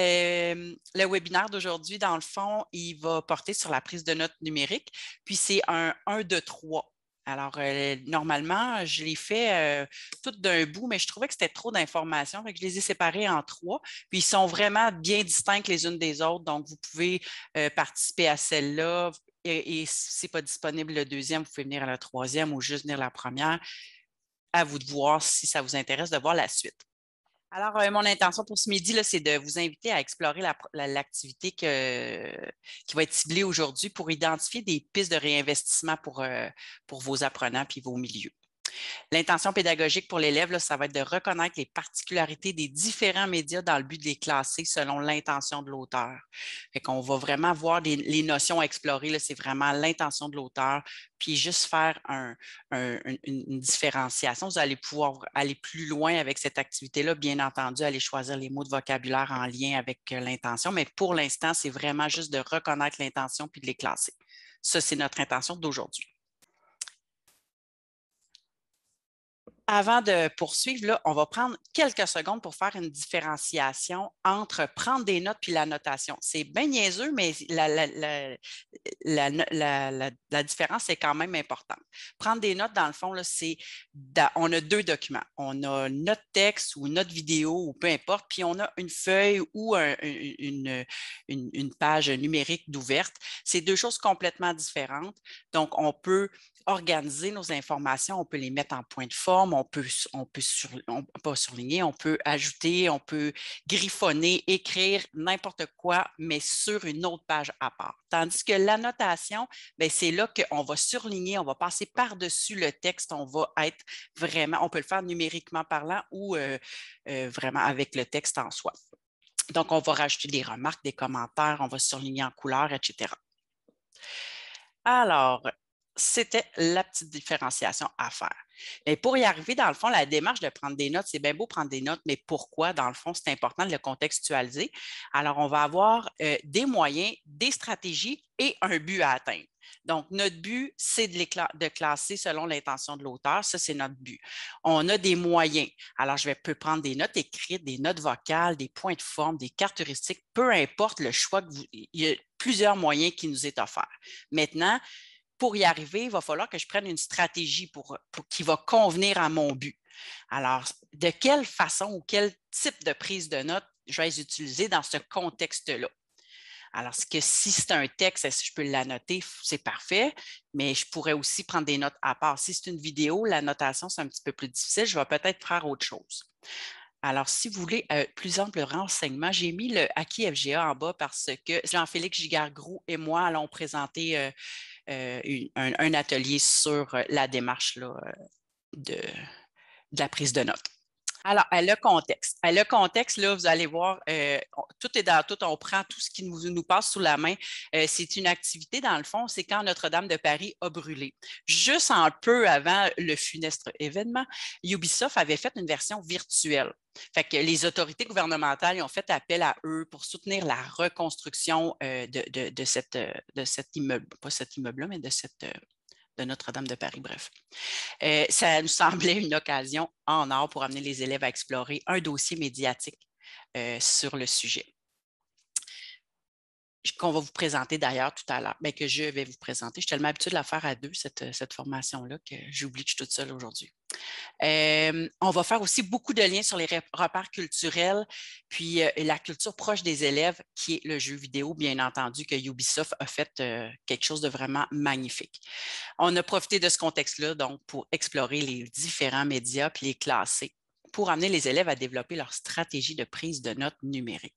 Euh, le webinaire d'aujourd'hui, dans le fond, il va porter sur la prise de notes numérique, puis c'est un 1, 2, 3. Alors, euh, normalement, je l'ai fait euh, tout d'un bout, mais je trouvais que c'était trop d'informations. Je les ai séparées en trois. Puis, ils sont vraiment bien distincts les unes des autres. Donc, vous pouvez participer à celle-là. Et, et si ce n'est pas disponible le deuxième, vous pouvez venir à la troisième ou juste venir à la première. À vous de voir si ça vous intéresse de voir la suite. Alors, euh, mon intention pour ce midi, c'est de vous inviter à explorer l'activité qui va être ciblée aujourd'hui pour identifier des pistes de réinvestissement pour, euh, pour vos apprenants et vos milieux. L'intention pédagogique pour l'élève, ça va être de reconnaître les particularités des différents médias dans le but de les classer selon l'intention de l'auteur. On va vraiment voir les notions à explorer, c'est vraiment l'intention de l'auteur, puis juste faire une, une, différenciation. Vous allez pouvoir aller plus loin avec cette activité-là, bien entendu, aller choisir les mots de vocabulaire en lien avec euh, l'intention, mais pour l'instant, c'est vraiment juste de reconnaître l'intention puis de les classer. Ça, c'est notre intention d'aujourd'hui. Avant de poursuivre, là, on va prendre quelques secondes pour faire une différenciation entre prendre des notes puis la notation. C'est bien niaiseux, mais la, différence est quand même importante. Prendre des notes, dans le fond, c'est on a deux documents. On a notre texte ou notre vidéo ou peu importe, puis on a une feuille ou une, une page numérique d'ouverte. C'est deux choses complètement différentes. Donc, on peut organiser nos informations, on peut les mettre en point de forme, on peut, on peut pas surligner, on peut ajouter, on peut griffonner, écrire n'importe quoi, mais sur une autre page à part. Tandis que l'annotation, ben, c'est là qu'on va surligner, on va passer par-dessus le texte, on va être vraiment, on peut le faire numériquement parlant ou euh, euh, vraiment avec le texte en soi. Donc, on va rajouter des remarques, des commentaires, on va surligner en couleur, etc. Alors, c'était la petite différenciation à faire. Mais pour y arriver, dans le fond, la démarche de prendre des notes, c'est bien beau prendre des notes, mais pourquoi, dans le fond, c'est important de le contextualiser. Alors, on va avoir euh, des moyens, des stratégies et un but à atteindre. Donc, notre but, c'est de, classer selon l'intention de l'auteur. Ça, c'est notre but. On a des moyens. Alors, je vais prendre des notes écrites, des notes vocales, des points de forme, des caractéristiques peu importe le choix que vous. Il y a plusieurs moyens qui nous est offerts. Maintenant, pour y arriver, il va falloir que je prenne une stratégie pour, qui va convenir à mon but. Alors, de quelle façon ou quel type de prise de notes je vais utiliser dans ce contexte-là? Alors, que si c'est un texte, est que je peux l'annoter? C'est parfait, mais je pourrais aussi prendre des notes à part. Si c'est une vidéo, la notation, c'est un petit peu plus difficile. Je vais peut-être faire autre chose. Alors, si vous voulez euh, plus ample renseignement, j'ai mis le acquis FGA en bas parce que Jean-Félix Gigard-Groux et moi allons présenter euh, euh, un, atelier sur euh, la démarche euh, de la prise de notes. Alors, elle le contexte. Elle Le contexte, là, vous allez voir, euh, tout est dans tout, on prend tout ce qui nous, nous passe sous la main. Euh, c'est une activité, dans le fond, c'est quand Notre-Dame de Paris a brûlé. Juste un peu avant le funeste événement, Ubisoft avait fait une version virtuelle. Fait que les autorités gouvernementales ont fait appel à eux pour soutenir la reconstruction euh, de, cette, de cet immeuble, pas cet immeuble-là, mais de cette de Notre-Dame de Paris, bref. Euh, ça nous semblait une occasion en or pour amener les élèves à explorer un dossier médiatique euh, sur le sujet qu'on va vous présenter d'ailleurs tout à l'heure, mais que je vais vous présenter. Je suis tellement habituée de la faire à deux, cette, euh, formation-là, que j'oublie que je suis toute seule aujourd'hui. Euh, on va faire aussi beaucoup de liens sur les repères culturels, puis euh, la culture proche des élèves, qui est le jeu vidéo, bien entendu, que Ubisoft a fait quelque chose de vraiment magnifique. On a profité de ce contexte-là, donc, pour explorer les différents médias, puis les classer, pour amener les élèves à développer leur stratégie de prise de notes numériques.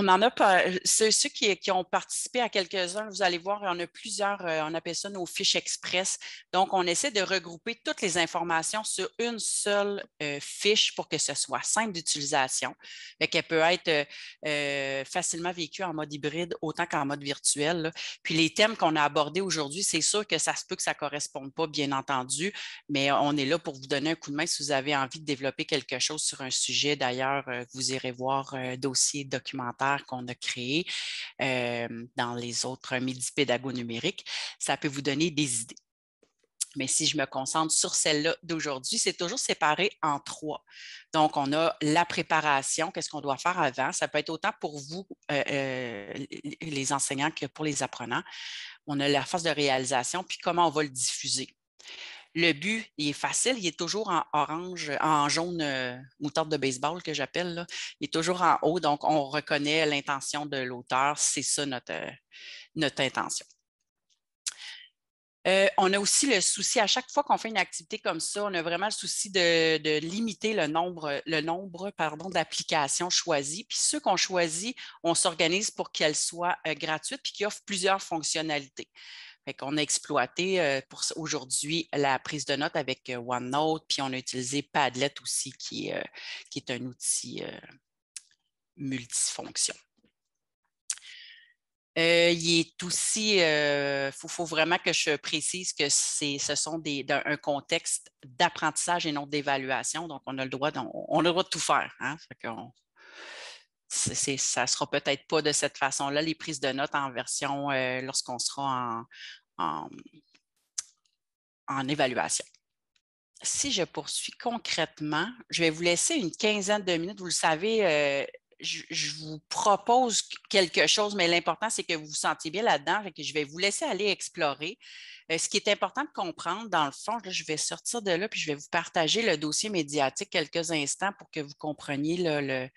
On en a pas. Ceux, qui, ont participé à quelques-uns, vous allez voir, on a plusieurs, euh, on appelle ça nos fiches express. Donc, on essaie de regrouper toutes les informations sur une seule euh, fiche pour que ce soit simple d'utilisation. qu'elle peut être euh, facilement vécue en mode hybride autant qu'en mode virtuel. Puis les thèmes qu'on a abordés aujourd'hui, c'est sûr que ça se peut que ça ne corresponde pas, bien entendu, mais on est là pour vous donner un coup de main si vous avez envie de développer quelque chose sur un sujet. D'ailleurs, vous irez voir dossier documentaire qu'on a créé euh, dans les autres midi pédago numériques, ça peut vous donner des idées. Mais si je me concentre sur celle-là d'aujourd'hui, c'est toujours séparé en trois. Donc, on a la préparation, qu'est-ce qu'on doit faire avant. Ça peut être autant pour vous, euh, euh, les enseignants, que pour les apprenants. On a la phase de réalisation, puis comment on va le diffuser. Le but, est facile, il est toujours en orange, en jaune euh, moutarde de baseball que j'appelle. Il est toujours en haut, donc on reconnaît l'intention de l'auteur. C'est ça notre, euh, intention. Euh, on a aussi le souci, à chaque fois qu'on fait une activité comme ça, on a vraiment le souci de, limiter le nombre, le nombre d'applications choisies. Puis ceux qu'on choisit, on s'organise pour qu'elles soient gratuites puis qui offrent plusieurs fonctionnalités. On a exploité euh, pour aujourd'hui la prise de notes avec euh, OneNote, puis on a utilisé Padlet aussi, qui, est, euh, un outil multifonction. il est aussi, il faut, vraiment que je précise que ce sont des, un, contexte d'apprentissage et non d'évaluation. Donc, on a le droit, de, on, de tout faire. Hein ça ne sera peut-être pas de cette façon-là, les prises de notes en version euh, lorsqu'on sera en, évaluation. Si je poursuis concrètement, je vais vous laisser une quinzaine de minutes. Vous le savez, euh, je, vous propose quelque chose, mais l'important, c'est que vous vous sentiez bien là-dedans. et que je vais vous laisser aller explorer. Euh, ce qui est important de comprendre, dans le fond, je vais sortir de là, puis je vais vous partager le dossier médiatique quelques instants pour que vous compreniez le, le,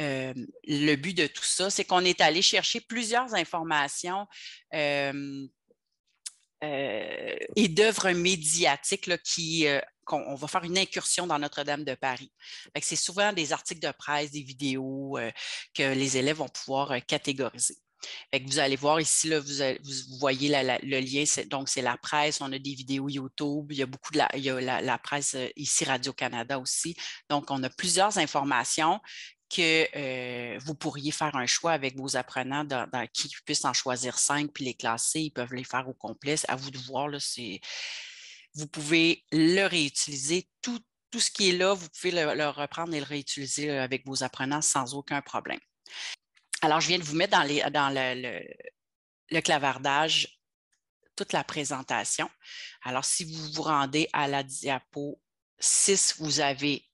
euh, but de tout ça. C'est qu'on est allé chercher plusieurs informations. Euh, et d'œuvres médiatiques là, qui on va faire une incursion dans Notre-Dame de Paris. C'est souvent des articles de presse, des vidéos euh, que les élèves vont pouvoir euh, catégoriser. vous allez voir ici, vous, voyez le lien, donc c'est la presse, on a des vidéos YouTube, il y a beaucoup de la, presse euh, ici, Radio-Canada aussi. Donc, on a plusieurs informations que vous pourriez faire un choix avec vos apprenants dans, qui puissent en choisir cinq, puis les classer, ils peuvent les faire au complet. À vous de voir, c'est vous pouvez le réutiliser. Tout, ce qui est là, vous pouvez le, reprendre et le réutiliser euh, avec vos apprenants sans aucun problème. Alors, je viens de vous mettre dans, le, clavardage toute la présentation. Alors, si vous vous rendez à la diapo 6, vous avez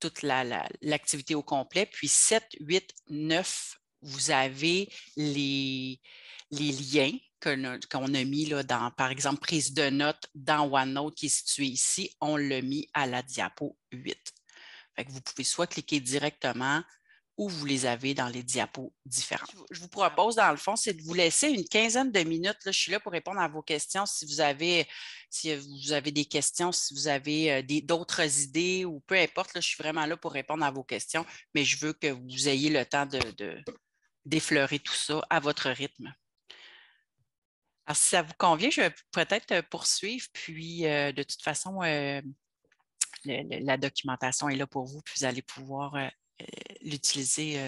toute l'activité au complet. Puis 7, 8, 9, vous avez les liens qu'on a mis là, dans, par exemple, prise de notes dans OneNote qui est situé ici, on l'a mis à la diapo 8. vous pouvez soit cliquer directement ou vous les avez dans les diapos différentes. Je vous propose, dans le fond, c'est de vous laisser une quinzaine de minutes. je suis là pour répondre à vos questions si vous avez, si vous avez des questions, si vous avez euh, d'autres idées ou peu importe. je suis vraiment là pour répondre à vos questions, mais je veux que vous ayez le temps d'effleurer de, tout ça à votre rythme. Alors, si ça vous convient, je vais peut-être euh, poursuivre, puis euh, de toute façon, euh, la documentation est là pour vous, puis vous allez pouvoir l'utiliser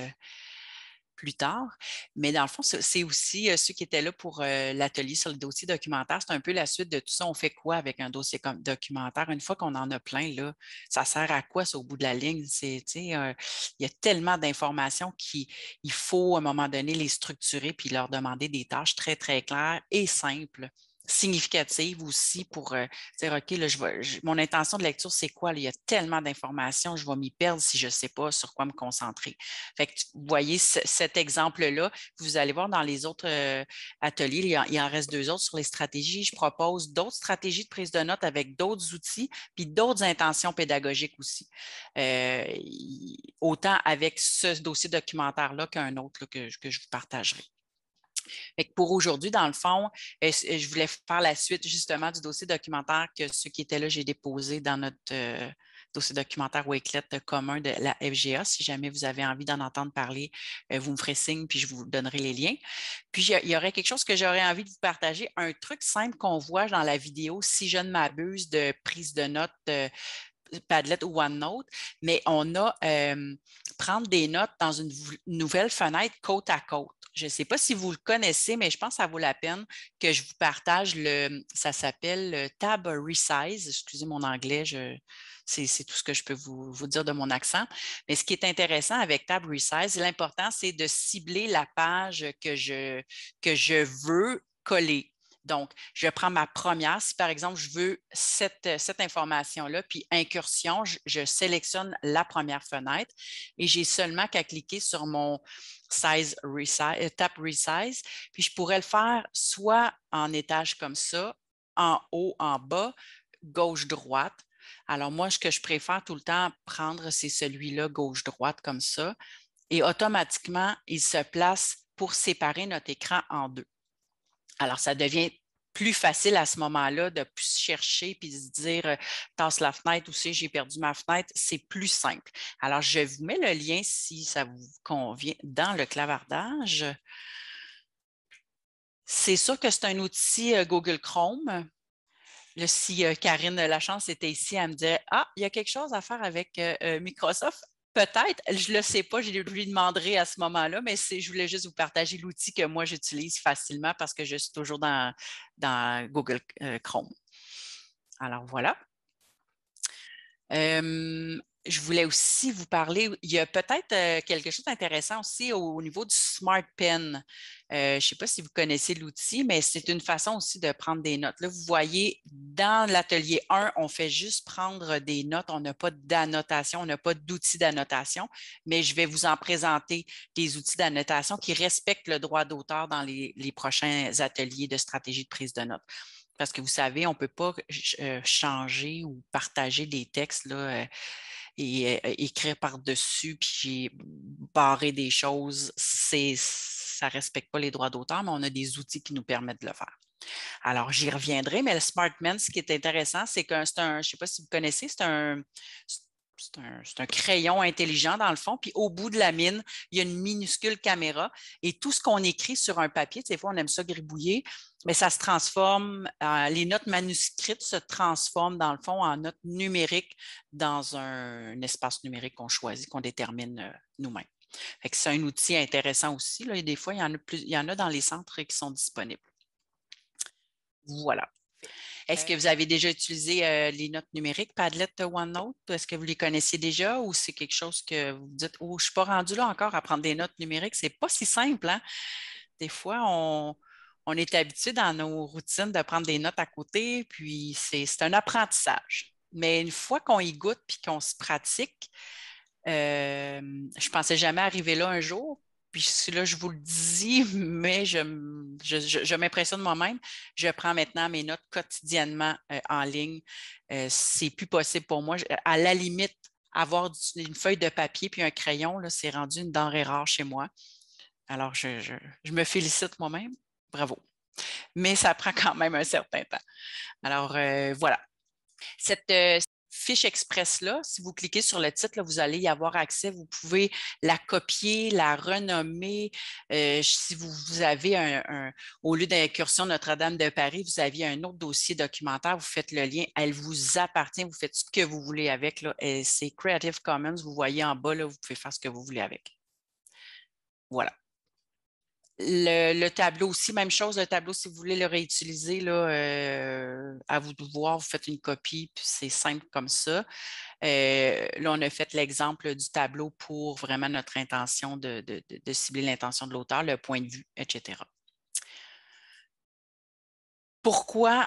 plus tard. Mais dans le fond, c'est aussi euh, ceux qui étaient là pour euh, l'atelier sur le dossier documentaire. C'est un peu la suite de tout ça. On fait quoi avec un dossier comme documentaire? Une fois qu'on en a plein, là, ça sert à quoi, ça, au bout de la ligne? Euh, il y a tellement d'informations qu'il faut, à un moment donné, les structurer puis leur demander des tâches très, très claires et simples significative aussi pour euh, dire, OK, je mon intention de lecture, c'est quoi? il y a tellement d'informations, je vais m'y perdre si je ne sais pas sur quoi me concentrer. Fait que, vous voyez cet exemple-là, vous allez voir dans les autres euh, ateliers, il, y en, reste deux autres sur les stratégies. Je propose d'autres stratégies de prise de notes avec d'autres outils, puis d'autres intentions pédagogiques aussi. Euh, autant avec ce dossier documentaire-là qu'un autre que je vous partagerai pour aujourd'hui, dans le fond, euh, euh, je voulais faire la suite justement du dossier documentaire que ceux qui étaient là, j'ai déposé dans notre euh, dossier documentaire Wakelet commun de la FGA. Si jamais vous avez envie d'en entendre parler, vous me ferez signe, puis je vous donnerai les liens. Puis il y aurait quelque chose que j'aurais envie de vous partager, un truc simple qu'on voit dans la vidéo, si je ne m'abuse, de prise de notes. Padlet ou OneNote, mais on a prendre des notes dans une nouvelle fenêtre côte à côte. Je ne sais pas si vous le connaissez, mais je pense que ça vaut la peine que je vous partage le. Ça s'appelle Tab Resize. Excusez mon anglais, c'est tout ce que je peux vous, dire de mon accent. Mais ce qui est intéressant avec Tab Resize, l'important, c'est de cibler la page que je, que je veux coller. Donc, je prends ma première. Si, par exemple, je veux cette, euh, information-là, puis incursion, je, sélectionne la première fenêtre et j'ai seulement qu'à cliquer sur mon size resize, euh, tap resize. Puis, je pourrais le faire soit en étage comme ça, en haut, en bas, gauche, droite. Alors, moi, ce que je préfère tout le temps prendre, c'est celui-là, gauche-droite, comme ça. Et automatiquement, il se place pour séparer notre écran en deux. Alors, ça devient plus facile à ce moment-là de plus chercher puis de se dire euh, tasse la fenêtre ou si j'ai perdu ma fenêtre, c'est plus simple. Alors, je vous mets le lien si ça vous convient dans le clavardage. C'est sûr que c'est un outil euh, Google Chrome. Le si euh, Karine Lachance était ici, elle me dirait Ah, il y a quelque chose à faire avec Microsoft. Peut-être, je ne le sais pas, je lui demanderai à ce moment-là, mais je voulais juste vous partager l'outil que moi j'utilise facilement parce que je suis toujours dans, Google euh, Chrome. Alors voilà je voulais aussi vous parler, il y a peut-être euh, quelque chose d'intéressant aussi au, niveau du Smart Pen. Euh, je ne sais pas si vous connaissez l'outil, mais c'est une façon aussi de prendre des notes. Là, vous voyez, dans l'atelier 1, on fait juste prendre des notes. On n'a pas d'annotation, on n'a pas d'outil d'annotation, mais je vais vous en présenter des outils d'annotation qui respectent le droit d'auteur dans les, prochains ateliers de stratégie de prise de notes parce que vous savez, on ne peut pas euh, changer ou partager des textes là, et euh, écrire par-dessus, puis barré des choses, c'est, ça ne respecte pas les droits d'auteur, mais on a des outils qui nous permettent de le faire. Alors, j'y reviendrai, mais le Smartman, ce qui est intéressant, c'est que c'est un, je ne sais pas si vous connaissez, c'est un, c'est un, crayon intelligent dans le fond, puis au bout de la mine, il y a une minuscule caméra et tout ce qu'on écrit sur un papier, des fois on aime ça gribouiller, mais ça se transforme, euh, les notes manuscrites se transforment dans le fond en notes numériques dans un, espace numérique qu'on choisit, qu'on détermine euh, nous-mêmes. C'est un outil intéressant aussi. des fois, il y, en a plus, il y en a dans les centres qui sont disponibles. Voilà. Est-ce que euh, vous avez déjà utilisé euh, les notes numériques, Padlet, euh, OneNote? Est-ce que vous les connaissez déjà ou c'est quelque chose que vous dites, oh, je ne suis pas rendu là encore à prendre des notes numériques? Ce n'est pas si simple. Hein? Des fois, on, est habitué dans nos routines de prendre des notes à côté, puis c'est un apprentissage. Mais une fois qu'on y goûte puis qu'on se pratique, je ne pensais jamais arriver là un jour. Puis là, je vous le dis, mais je je, m'impressionne moi-même. Je prends maintenant mes notes quotidiennement euh, en ligne. Euh, c'est plus possible pour moi. À la limite, avoir une feuille de papier puis un crayon, c'est rendu une denrée rare chez moi. Alors, je, me félicite moi-même. Bravo. Mais ça prend quand même un certain temps. Alors, euh, voilà. Cette, fiche express-là, si vous cliquez sur le titre, vous allez y avoir accès. Vous pouvez la copier, la renommer. Euh, si vous, avez un, au lieu d'incursion Notre-Dame de Paris, vous aviez un autre dossier documentaire, vous faites le lien, elle vous appartient, vous faites ce que vous voulez avec. C'est Creative Commons, vous voyez en bas, là, vous pouvez faire ce que vous voulez avec. Voilà. Le, tableau aussi, même chose, le tableau, si vous voulez le réutiliser, là, euh, à vous de voir, vous faites une copie, puis c'est simple comme ça. Euh, là, on a fait l'exemple du tableau pour vraiment notre intention de cibler l'intention de l'auteur, le point de vue, etc. Pourquoi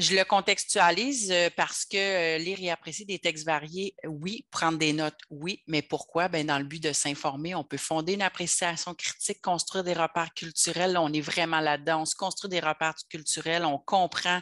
je le contextualise euh, parce que euh, lire et apprécier des textes variés, oui, prendre des notes, oui, mais pourquoi? Bien, dans le but de s'informer, on peut fonder une appréciation critique, construire des repères culturels. On est vraiment là-dedans. On se construit des repères culturels, on comprend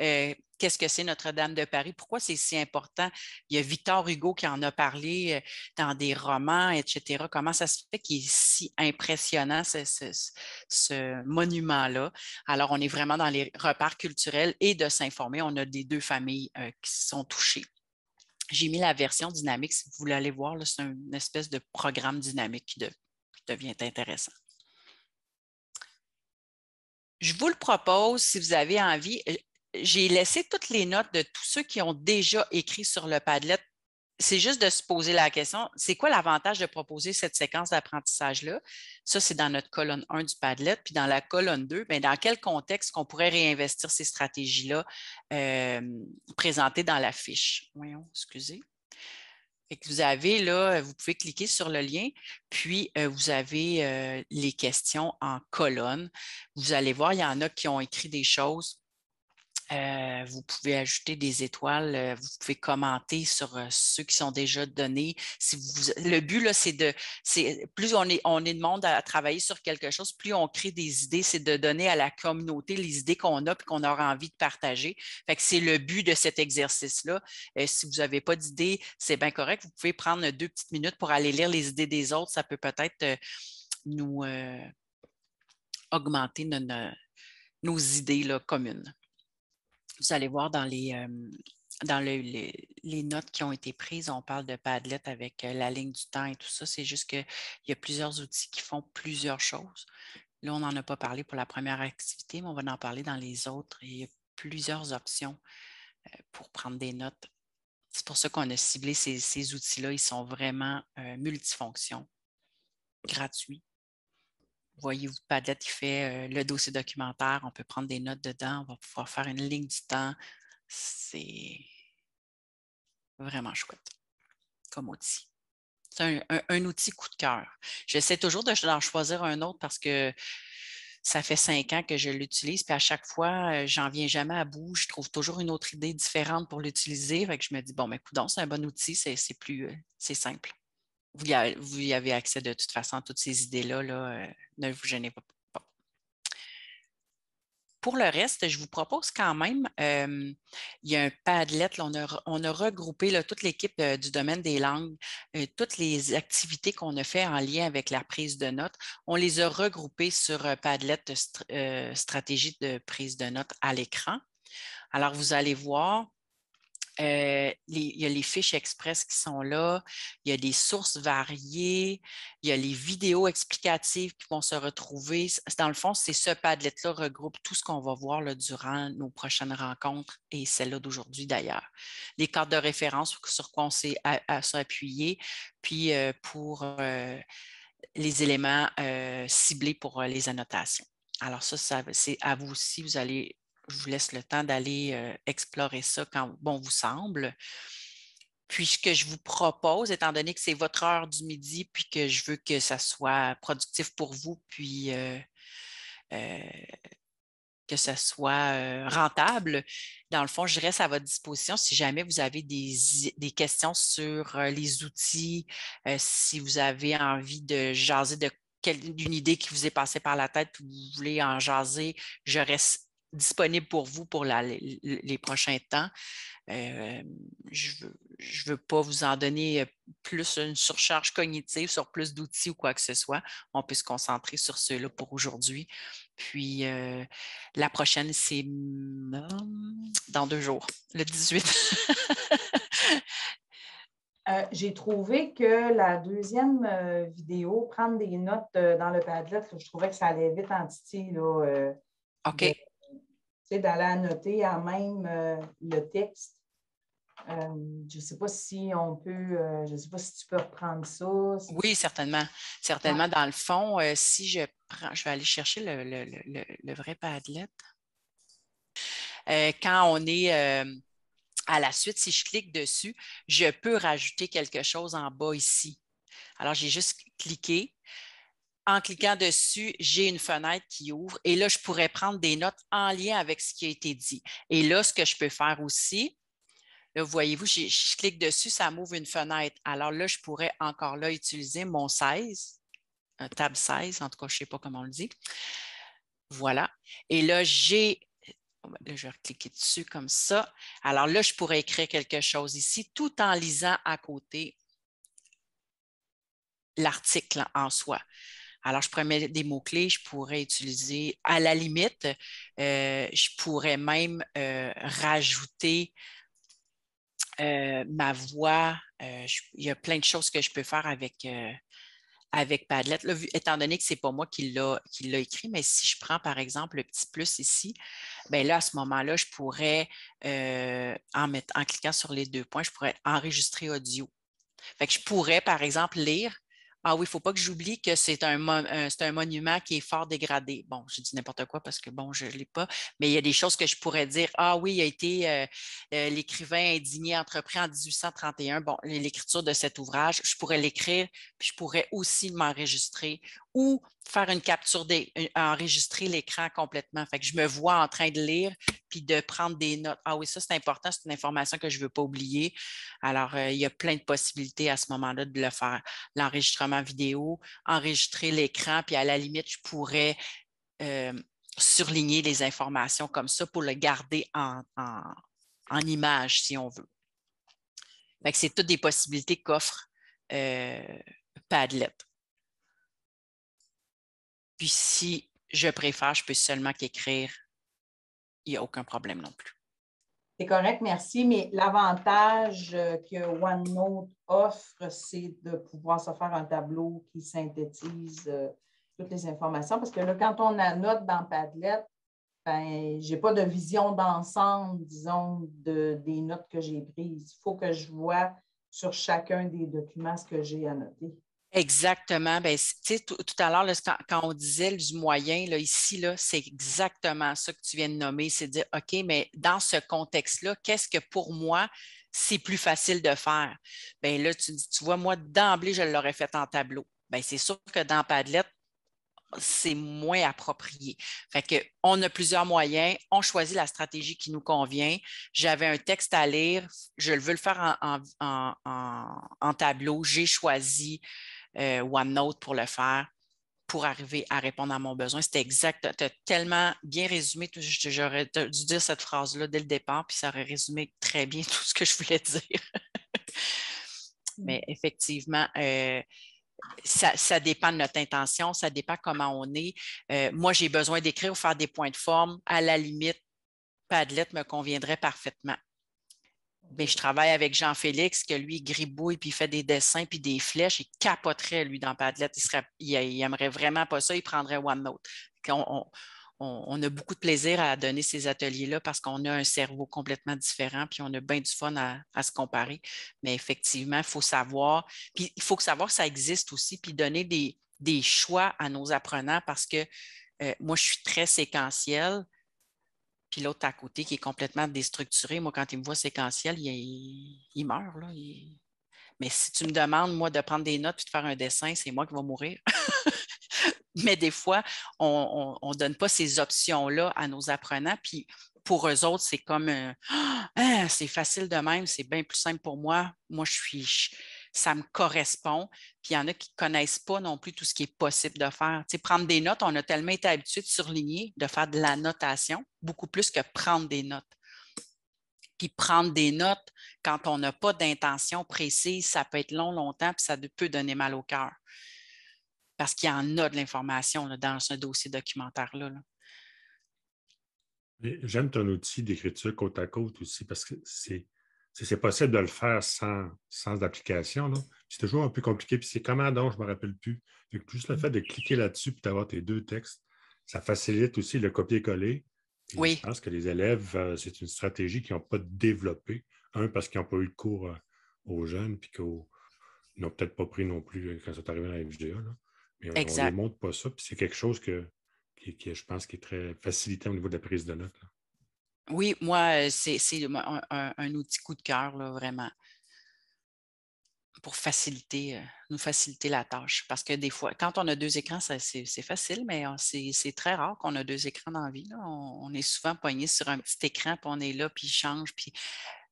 euh, qu'est-ce que c'est Notre-Dame de Paris, pourquoi c'est si important. Il y a Victor Hugo qui en a parlé euh, dans des romans, etc. Comment ça se fait qu'il est si impressionnant, ce, monument-là? Alors, on est vraiment dans les repères culturels et de s'informer. On a des deux familles euh, qui sont touchées. J'ai mis la version dynamique, si vous voulez aller voir, c'est une espèce de programme dynamique qui devient intéressant. Je vous le propose si vous avez envie. Euh, j'ai laissé toutes les notes de tous ceux qui ont déjà écrit sur le Padlet. C'est juste de se poser la question, c'est quoi l'avantage de proposer cette séquence d'apprentissage-là? Ça, c'est dans notre colonne 1 du Padlet. Puis dans la colonne 2, bien, dans quel contexte qu'on pourrait réinvestir ces stratégies-là euh, présentées dans la fiche? Voyons, excusez. Et vous avez là, euh, vous pouvez cliquer sur le lien, puis euh, vous avez les questions en colonne. Vous allez voir, il y en a qui ont écrit des choses euh, vous pouvez ajouter des étoiles, euh, vous pouvez commenter sur euh, ceux qui sont déjà donnés. Si le but, c'est de plus on est, on est de monde à, travailler sur quelque chose, plus on crée des idées, c'est de donner à la communauté les idées qu'on a et qu'on aura envie de partager. Fait que c'est le but de cet exercice-là. si vous n'avez pas d'idées, c'est bien correct. Vous pouvez prendre deux petites minutes pour aller lire les idées des autres. Ça peut peut-être nous augmenter nos, idées communes. Vous allez voir dans les, euh, dans les, notes qui ont été prises, on parle de Padlet avec euh, la ligne du temps et tout ça. C'est juste qu'il y a plusieurs outils qui font plusieurs choses. Là, on n'en a pas parlé pour la première activité, mais on va en parler dans les autres. il y a plusieurs options euh, pour prendre des notes. C'est pour ça qu'on a ciblé ces, outils-là. Ils sont vraiment multifonctions, gratuits voyez-vous Padlet qui fait euh, le dossier documentaire, on peut prendre des notes dedans, on va pouvoir faire une ligne du temps. C'est vraiment chouette comme outil. C'est un, outil coup de cœur. J'essaie toujours d'en de, choisir un autre parce que ça fait cinq ans que je l'utilise, puis à chaque fois, euh, j'en viens jamais à bout. Je trouve toujours une autre idée différente pour l'utiliser. je me dis, bon, mais coudons, c'est un bon outil, c'est plus, euh, c'est simple vous y, avez, accès de toute façon toutes ces idées-là. Euh, ne vous gênez pas. Pour le reste, je vous propose quand même, euh, il y a un Padlet, on, a, regroupé toute l'équipe euh, du domaine des langues, toutes les activités qu'on a fait en lien avec la prise de notes, on les a regroupées sur Padlet de stratégie de prise de notes à l'écran. Alors, vous allez voir, euh, il y a les fiches express qui sont là, il y a des sources variées, il y a les vidéos explicatives qui vont se retrouver. Dans le fond, c'est ce padlet-là regroupe tout ce qu'on va voir durant nos prochaines rencontres et celle-là d'aujourd'hui d'ailleurs. Les cartes de référence sur quoi on s'est appuyé, puis euh, pour euh, les éléments ciblés pour les annotations. Alors ça c'est à vous aussi, vous allez je vous laisse le temps d'aller euh, explorer ça quand bon vous semble. Puis ce que je vous propose, étant donné que c'est votre heure du midi, puis que je veux que ça soit productif pour vous, puis euh, euh, que ça soit rentable, dans le fond, je reste à votre disposition si jamais vous avez des, questions sur les outils, si vous avez envie de jaser de d'une idée qui vous est passée par la tête, ou vous voulez en jaser, je reste disponible pour vous pour les, prochains temps. Euh, je ne veux, pas vous en donner euh, plus une surcharge cognitive sur plus d'outils ou quoi que ce soit. On peut se concentrer sur ceux-là pour aujourd'hui. Puis euh, la prochaine, c'est dans deux jours, le 18. j'ai trouvé que la deuxième vidéo, prendre des notes dans le Padlet, je trouvais que ça allait vite en titille. Là, OK sais, d'aller annoter à même euh, le texte. Euh, je ne sais pas si on peut, euh, je sais pas si tu peux reprendre ça. Oui, certainement. Certainement, dans le fond, si je prends, je vais aller chercher le vrai Padlet. quand on est à la suite, si je clique dessus, je peux rajouter quelque chose en bas ici. Alors, j'ai juste cliqué en cliquant dessus, j'ai une fenêtre qui ouvre et là, je pourrais prendre des notes en lien avec ce qui a été dit. Et là, ce que je peux faire aussi, là, voyez-vous, je, clique dessus, ça m'ouvre une fenêtre. Alors là, je pourrais encore là utiliser mon 16, un tab 16, en tout cas, je ne sais pas comment on le dit. Voilà. Et là, j'ai oh, ben je vais cliquer dessus comme ça. Alors là, je pourrais écrire quelque chose ici tout en lisant à côté l'article en soi. Alors, je pourrais mettre des mots-clés, je pourrais utiliser, à la limite, euh, je pourrais même euh, rajouter euh, ma voix. il y a plein de choses que je peux faire avec, avec Padlet. étant donné que ce n'est pas moi qui l'ai écrit, mais si je prends par exemple le petit plus ici, bien là, à ce moment-là, je pourrais, en, en cliquant sur les deux points, je pourrais enregistrer audio. Fait que je pourrais, par exemple, lire ah oui, il ne faut pas que j'oublie que c'est un, un, monument qui est fort dégradé. Bon, je dis n'importe quoi parce que bon, je ne l'ai pas, mais il y a des choses que je pourrais dire. Ah oui, il a été euh, euh, l'écrivain indigné entrepris en 1831. Bon, l'écriture de cet ouvrage, je pourrais l'écrire, puis je pourrais aussi m'enregistrer ou faire une capture, des, enregistrer l'écran complètement. Fait que je me vois en train de lire puis de prendre des notes. Ah oui, ça c'est important, c'est une information que je ne veux pas oublier. Alors, euh, il y a plein de possibilités à ce moment-là de le faire. L'enregistrement vidéo, enregistrer l'écran, puis à la limite, je pourrais euh, surligner les informations comme ça pour le garder en, en, image, si on veut. C'est toutes des possibilités qu'offre euh, Padlet. Puis si je préfère, je peux seulement qu'écrire. Il n'y a aucun problème non plus. C'est correct, merci. Mais l'avantage euh, que OneNote offre, c'est de pouvoir se faire un tableau qui synthétise euh, toutes les informations. Parce que là, quand on annote dans Padlet, ben, je n'ai pas de vision d'ensemble, disons, de, des notes que j'ai prises. Il faut que je vois sur chacun des documents ce que j'ai annoté. Exactement. Ben, tout, tout à l'heure, quand, on disait du moyen, là, ici, là, c'est exactement ça que tu viens de nommer. C'est dire, OK, mais dans ce contexte-là, qu'est-ce que pour moi, c'est plus facile de faire? Bien là, tu dis, tu vois, moi, d'emblée, je l'aurais fait en tableau. Bien, c'est sûr que dans Padlet, c'est moins approprié. Fait que, on a plusieurs moyens, on choisit la stratégie qui nous convient. J'avais un texte à lire, je veux le faire en tableau, j'ai choisi euh, OneNote pour le faire, pour arriver à répondre à mon besoin. C'était exact. Tu as tellement bien résumé. J'aurais dû dire cette phrase-là dès le départ, puis ça aurait résumé très bien tout ce que je voulais dire. Mm. Mais effectivement, euh, ça, dépend de notre intention, ça dépend comment on est. Euh, moi, j'ai besoin d'écrire ou faire des points de forme. À la limite, Padlet me conviendrait parfaitement je travaille avec Jean-Félix, que lui, il gribouille, puis il fait des dessins, puis des flèches. Il capoterait, lui, dans Padlet. Il, n'aimerait il, aimerait vraiment pas ça. Il prendrait OneNote. On, on, a beaucoup de plaisir à donner ces ateliers-là parce qu'on a un cerveau complètement différent, puis on a bien du fun à, se comparer. Mais effectivement, il faut savoir, puis il faut savoir que ça existe aussi, puis donner des, choix à nos apprenants parce que euh, moi, je suis très séquentielle l'autre à côté qui est complètement déstructuré, moi, quand il me voit séquentiel, il, meurt. Mais si tu me demandes, moi, de prendre des notes puis de faire un dessin, c'est moi qui vais mourir. Mais des fois, on ne donne pas ces options-là à nos apprenants. Puis pour eux autres, c'est comme euh, hein, c'est facile de même, c'est bien plus simple pour moi. Moi, je suis, ça me correspond. Puis il y en a qui ne connaissent pas non plus tout ce qui est possible de faire. Tu sais, prendre des notes, on a tellement été habitué de surligner, de faire de la notation, beaucoup plus que prendre des notes. Puis prendre des notes quand on n'a pas d'intention précise, ça peut être long, longtemps, puis ça peut donner mal au cœur. Parce qu'il y en a de l'information dans ce dossier documentaire là. J'aime ton outil d'écriture côte à côte aussi parce que c'est c'est possible de le faire sans, sans application. C'est toujours un peu compliqué. Puis c'est comment donc, je ne me rappelle plus. juste le fait de cliquer là-dessus et d'avoir tes deux textes, ça facilite aussi le copier-coller. Oui. Je pense que les élèves, euh, c'est une stratégie qu'ils n'ont pas développée. Un, parce qu'ils n'ont pas eu de cours euh, aux jeunes, puis qu'ils n'ont peut-être pas pris non plus euh, quand ça sont dans la FGA. Mais on ne montre pas ça. Puis c'est quelque chose que, qui, je pense, qui est très facilité au niveau de la prise de notes. Oui, moi, euh, c'est un, outil coup de cœur, vraiment, pour faciliter, euh, nous faciliter la tâche. Parce que des fois, quand on a deux écrans, c'est facile, mais ah, c'est très rare qu'on a deux écrans dans la vie. On, est souvent poigné sur un petit écran, puis on est là, puis il change, puis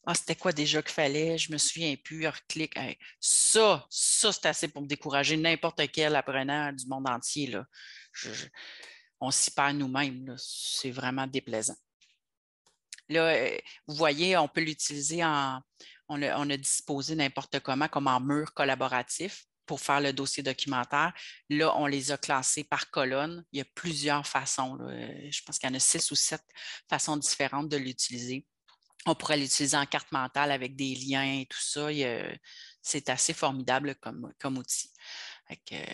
ah, c'était quoi déjà qu'il fallait? Je me souviens plus, ah, clic. ça, ça, c'est assez pour me décourager n'importe quel apprenant du monde entier. on s'y perd nous-mêmes. C'est vraiment déplaisant. Là, euh, vous voyez, on peut l'utiliser en, on a, disposé n'importe comment, comme en mur collaboratif pour faire le dossier documentaire. Là, on les a classés par colonne. Il y a plusieurs façons. Euh, je pense qu'il y en a six ou sept façons différentes de l'utiliser. On pourrait l'utiliser en carte mentale avec des liens et tout ça. C'est assez formidable comme, comme outil. Euh,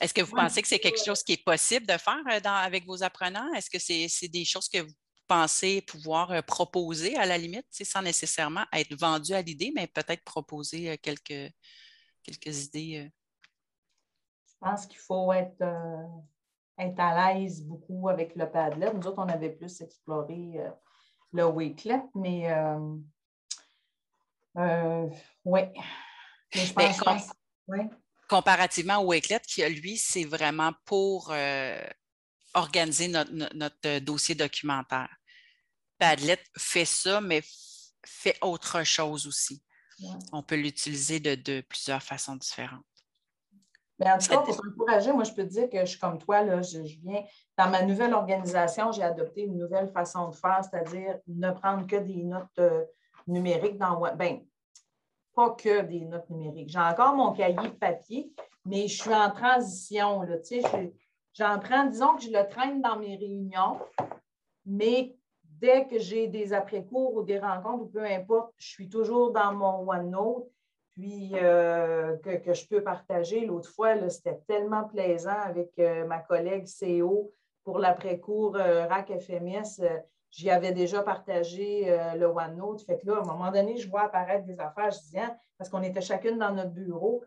est-ce que vous pensez que c'est quelque chose qui est possible de faire dans, avec vos apprenants? Est-ce que c'est des choses que vous penser pouvoir euh, proposer à la limite, sans nécessairement être vendu à l'idée, mais peut-être proposer euh, quelques, quelques idées. Euh. Je pense qu'il faut être, à l'aise beaucoup avec le Padlet. Nous autres, on avait plus exploré le Wakelet, mais oui. Ben, comparativement au Wakelet, qui lui, c'est vraiment pour organiser notre, dossier documentaire. Padlet fait ça, mais fait autre chose aussi. On peut l'utiliser de, plusieurs façons différentes. Mais en tout cas, pour t'encourager, moi, je peux dire que je suis comme toi, là, je, viens dans ma nouvelle organisation, j'ai adopté une nouvelle façon de faire, c'est-à-dire ne prendre que des notes euh, numériques dans ben, pas que des notes numériques. J'ai encore mon cahier papier, mais je suis en transition. Là, j'en prends, disons que je le traîne dans mes réunions, mais dès que j'ai des après-cours ou des rencontres ou peu importe, je suis toujours dans mon OneNote, puis euh, que, je peux partager. L'autre fois, c'était tellement plaisant avec euh, ma collègue CO pour l'après-cours euh, RAC FMS. J'y avais déjà partagé le OneNote. Fait que là, à un moment donné, je vois apparaître des affaires. Je disais, hein, parce qu'on était chacune dans notre bureau.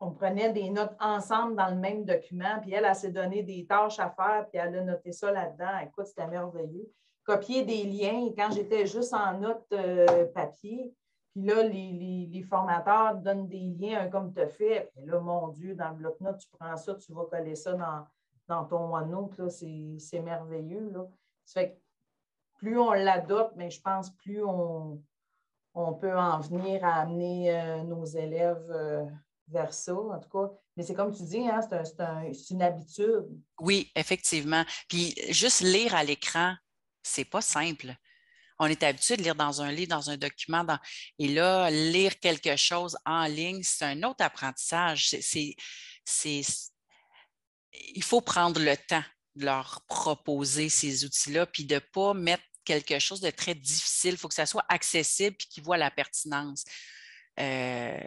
on prenait des notes ensemble dans le même document. Puis elle, elle, s'est donné des tâches à faire. Puis elle a noté ça là-dedans. Écoute, c'était merveilleux copier des liens quand j'étais juste en note euh, papier. Puis là, les, les, formateurs donnent des liens, comme tu as fait. là, mon Dieu, dans le bloc-notes, tu prends ça, tu vas coller ça dans, ton OneNote. c'est, merveilleux. Ça fait plus on l'adopte, mais je pense plus on, peut en venir à amener euh, nos élèves euh, vers ça, en tout cas. Mais c'est comme tu dis, hein, c'est une habitude. Oui, effectivement. Puis juste lire à l'écran, c'est pas simple. On est habitué de lire dans un livre, dans un document. Et là, lire quelque chose en ligne, c'est un autre apprentissage. Il faut prendre le temps de leur proposer ces outils-là, puis de ne pas mettre quelque chose de très difficile. Il faut que ça soit accessible, puis qu'ils voient la pertinence. Euh,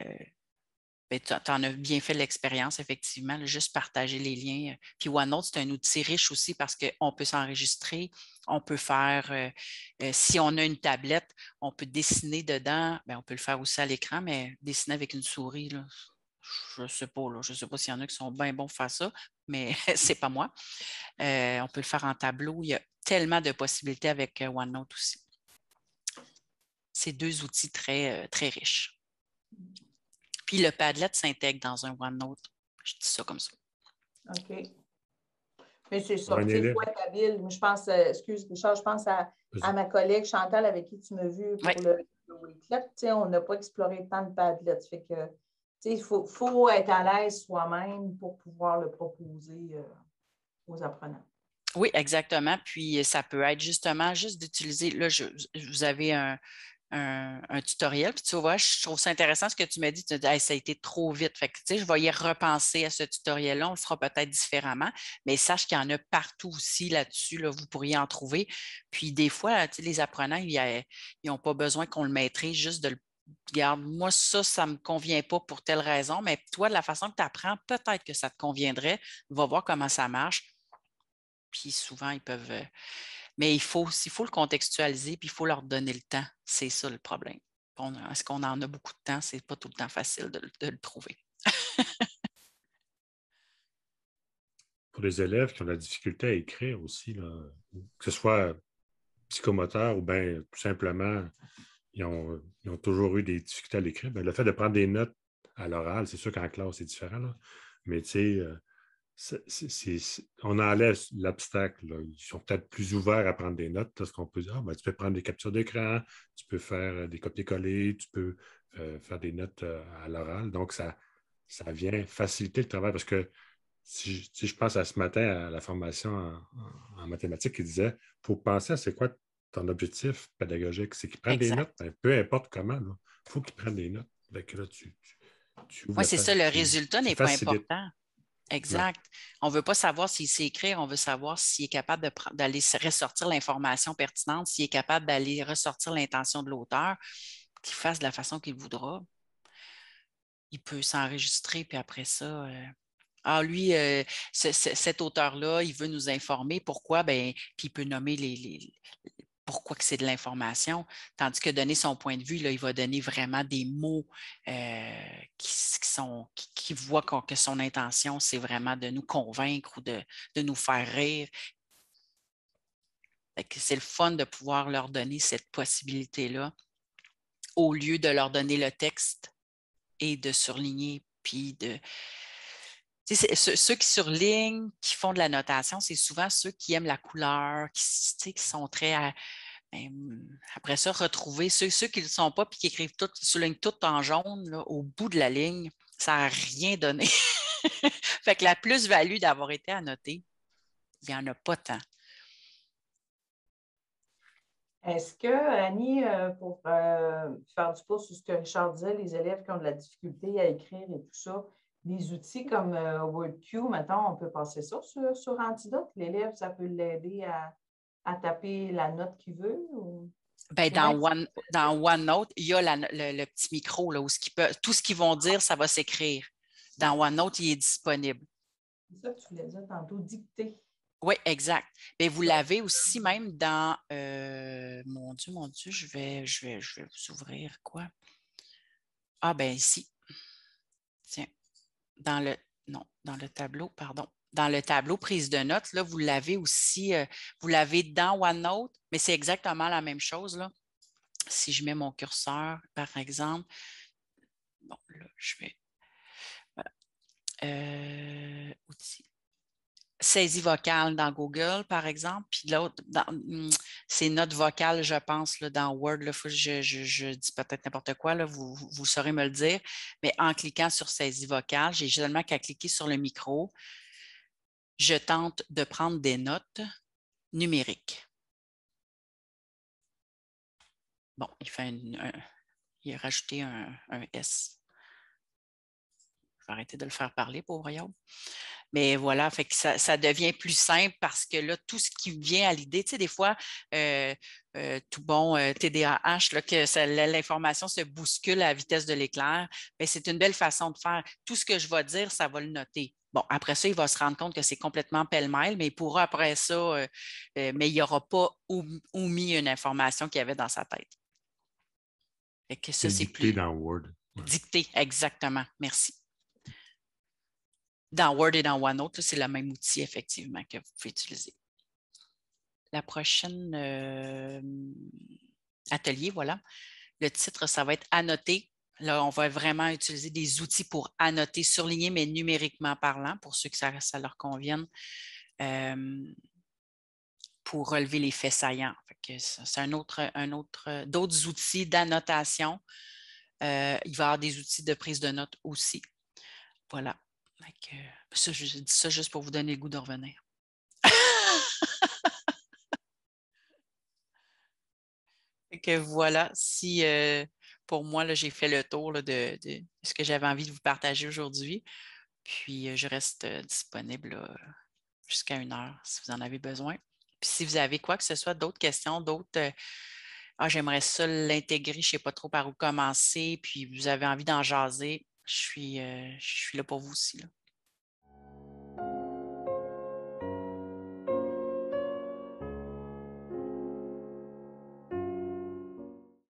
tu en as bien fait l'expérience, effectivement, juste partager les liens. Euh, puis OneNote, c'est un outil riche aussi parce qu'on peut s'enregistrer, on peut faire, euh, euh, si on a une tablette, on peut dessiner dedans, ben, on peut le faire aussi à l'écran, mais dessiner avec une souris, je ne sais pas, je ne sais pas s'il y en a qui sont bien bons pour faire ça, mais ce n'est pas moi. on peut le faire en tableau. Il y a tellement de possibilités avec OneNote aussi. C'est deux outils très, très riches. Puis le Padlet s'intègre dans un OneNote. Je dis ça comme ça. OK. Mais c'est sûr, tu faut habile. Je pense, euh, excuse Richard, je pense à, ma collègue Chantal avec qui tu m'as vu pour le, sais, On n'a pas exploré tant de Padlet. Fait que, il faut, être à l'aise soi-même pour pouvoir le proposer euh, aux apprenants. Oui, exactement. Puis ça peut être justement juste d'utiliser, là, je, vous avez un, un, tutoriel. tu vois, je trouve ça intéressant ce que tu m'as dit. ça a été trop vite. Fait tu sais, je vais y repenser à ce tutoriel-là. On le fera peut-être différemment. Mais sache qu'il y en a partout aussi là-dessus. vous pourriez en trouver. Puis des fois, tu sais, les apprenants, ils n'ont euh, pas besoin qu'on le maîtrise, juste de le regarde, moi, ça, ça ne me convient pas pour telle raison, mais toi, de la façon que tu apprends, peut-être que ça te conviendrait. Va voir comment ça marche. Puis souvent, ils peuvent, euh, mais il faut, faut le contextualiser, puis il faut leur donner le temps. C'est ça le problème. Est-ce qu'on en a beaucoup de temps? Ce n'est pas tout le temps facile de, le trouver. Pour les élèves qui ont la difficulté à écrire aussi, que ce soit psychomoteur ou bien tout simplement, ils ont, toujours eu des difficultés à l'écrire, ben, le fait de prendre des notes à l'oral, c'est sûr qu'en classe, c'est différent, mais tu sais, euh, on enlève l'obstacle. Ils sont peut-être plus ouverts à prendre des notes parce qu'on peut ah, ben, tu peux prendre des captures d'écran, tu peux faire euh, des copier-coller, tu peux euh, faire des notes euh, à l'oral. Donc, ça, ça vient faciliter le travail parce que si je, pense à ce matin à la formation en, mathématiques il disait, pour penser à c'est quoi ton objectif pédagogique, c'est qu'ils prennent des notes, ben, peu importe comment, il faut qu'ils prennent des notes. Là, tu, tu, c'est ça, le résultat n'est pas important. Exact. On ne veut pas savoir s'il sait écrire, on veut savoir s'il est capable d'aller ressortir l'information pertinente, s'il est capable d'aller ressortir l'intention de l'auteur, qu'il fasse de la façon qu'il voudra. Il peut s'enregistrer, puis après ça. Euh, ah, lui, euh, cet auteur-là, il veut nous informer. Pourquoi? Ben, puis il peut nommer les, les, pourquoi que c'est de l'information, tandis que donner son point de vue, là, il va donner vraiment des mots euh, qui, voient que son intention, c'est vraiment de nous convaincre ou de, de nous faire rire. C'est le fun de pouvoir leur donner cette possibilité-là au lieu de leur donner le texte et de surligner, puis de, ceux, qui surlignent, qui font de la notation, c'est souvent ceux qui aiment la couleur, qui, sont très à, ben, hum, après ça, retrouver ceux, ceux qui ne le sont pas puis qui écrivent tout, tout en jaune au bout de la ligne, ça n'a rien donné. fait que la plus-value d'avoir été annoté, il n'y en a pas tant. Est-ce que, Annie, euh, pour euh, faire du pouce sur ce que Richard disait, les élèves qui ont de la difficulté à écrire et tout ça, des outils comme euh, WordQ, maintenant, on peut passer ça sur, sur Antidote. L'élève, ça peut l'aider à, taper la note qu'il veut? Ou... Ben, dans, One, dans OneNote, il y a le, petit micro là, où tout ce qu'ils vont dire, ça va s'écrire. Dans OneNote, il est disponible. C'est ça que tu voulais dire tantôt, dicté. Oui, exact. Mais vous l'avez aussi même dans euh, mon Dieu, mon Dieu, je vais, je vais, je vais vous ouvrir quoi? Ah ben ici, dans le, non, dans le tableau, pardon, dans le tableau prise de notes, là, vous l'avez aussi, euh, vous l'avez dans OneNote, mais c'est exactement la même chose. Là. Si je mets mon curseur, par exemple, bon, là, je vais, euh, euh, outils, saisie vocale dans Google, par exemple, puis l'autre, c'est hum, notes vocales, je pense, dans Word. Là, faut, je, dis peut-être n'importe quoi, vous, saurez me le dire, mais en cliquant sur saisie vocale, j'ai seulement qu'à cliquer sur le micro. Je tente de prendre des notes numériques. Bon, il fait a rajouté un S. Je vais arrêter de le faire parler, pauvre Yob. Mais voilà, fait que ça, devient plus simple parce que là, tout ce qui vient à l'idée, tu sais, des fois, euh, euh, tout bon TDAH, euh, là, que l'information se bouscule à la vitesse de l'éclair, mais ben, c'est une belle façon de faire. Tout ce que je vais dire, ça va le noter. Bon, après ça, il va se rendre compte que c'est complètement pêle-mêle, mais il pourra après ça, mais il n'aura aura pas omis une information qu'il avait dans sa tête. et que ça, c'est plus. Dans Word. Dicté, exactement. Merci dans Word et dans OneNote, c'est le même outil effectivement que vous pouvez utiliser. La prochaine euh, atelier, voilà. Le titre, ça va être Annoter. Là, on va vraiment utiliser des outils pour annoter, surligner, mais numériquement parlant, pour ceux que ça, leur convienne. Euh, pour relever les faits saillants. C'est un autre, un autre, d'autres outils d'annotation. Euh, il va y avoir des outils de prise de notes aussi. Voilà. Ben, je dis ça juste pour vous donner le goût de revenir. que voilà, si euh, pour moi, j'ai fait le tour de, ce que j'avais envie de vous partager aujourd'hui. Puis euh, je reste euh, disponible jusqu'à une heure si vous en avez besoin. Puis si vous avez quoi que ce soit, d'autres questions, d'autres. ah, j'aimerais ça l'intégrer, je ne sais pas trop par où commencer, puis vous avez envie d'en jaser, je suis, euh, je suis là pour vous aussi. Là.